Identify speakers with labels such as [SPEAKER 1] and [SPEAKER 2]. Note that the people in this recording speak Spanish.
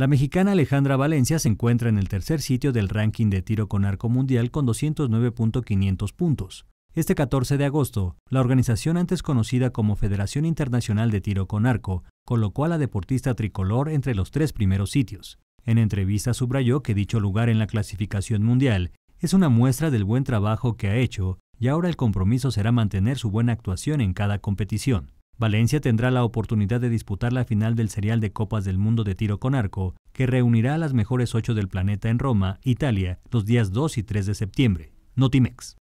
[SPEAKER 1] La mexicana Alejandra Valencia se encuentra en el tercer sitio del ranking de tiro con arco mundial con 209.500 puntos. Este 14 de agosto, la organización antes conocida como Federación Internacional de Tiro con Arco colocó a la deportista tricolor entre los tres primeros sitios. En entrevista subrayó que dicho lugar en la clasificación mundial es una muestra del buen trabajo que ha hecho y ahora el compromiso será mantener su buena actuación en cada competición. Valencia tendrá la oportunidad de disputar la final del serial de Copas del Mundo de tiro con arco, que reunirá a las mejores ocho del planeta en Roma, Italia, los días 2 y 3 de septiembre. Notimex.